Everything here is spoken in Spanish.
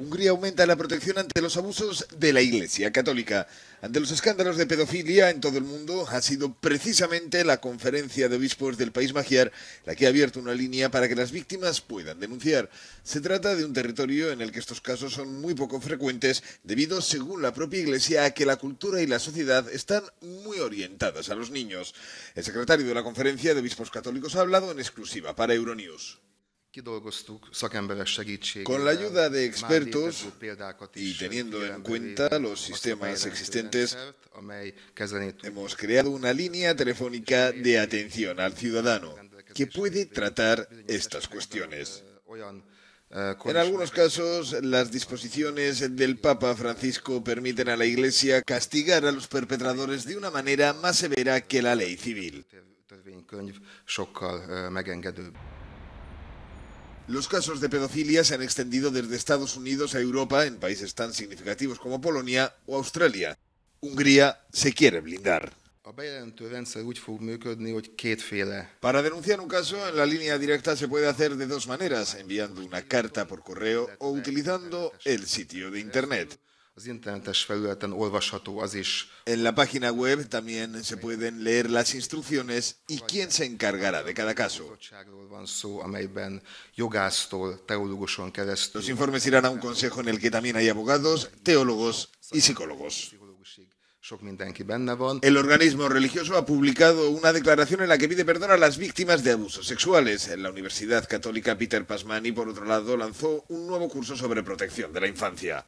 Hungría aumenta la protección ante los abusos de la Iglesia Católica. Ante los escándalos de pedofilia en todo el mundo, ha sido precisamente la conferencia de obispos del país magiar la que ha abierto una línea para que las víctimas puedan denunciar. Se trata de un territorio en el que estos casos son muy poco frecuentes, debido, según la propia Iglesia, a que la cultura y la sociedad están muy orientadas a los niños. El secretario de la conferencia de obispos católicos ha hablado en exclusiva para Euronews. Con la ayuda de expertos y teniendo en cuenta los sistemas existentes, hemos creado una línea telefónica de atención al ciudadano que puede tratar estas cuestiones. En algunos casos, las disposiciones del Papa Francisco permiten a la Iglesia castigar a los perpetradores de una manera más severa que la ley civil. Los casos de pedofilia se han extendido desde Estados Unidos a Europa en países tan significativos como Polonia o Australia. Hungría se quiere blindar. Para denunciar un caso, en la línea directa se puede hacer de dos maneras, enviando una carta por correo o utilizando el sitio de Internet. En la página web también se pueden leer las instrucciones y quién se encargará de cada caso. Los informes irán a un consejo en el que también hay abogados, teólogos y psicólogos. El organismo religioso ha publicado una declaración en la que pide perdón a las víctimas de abusos sexuales. En la Universidad Católica Peter Pasmani, por otro lado, lanzó un nuevo curso sobre protección de la infancia.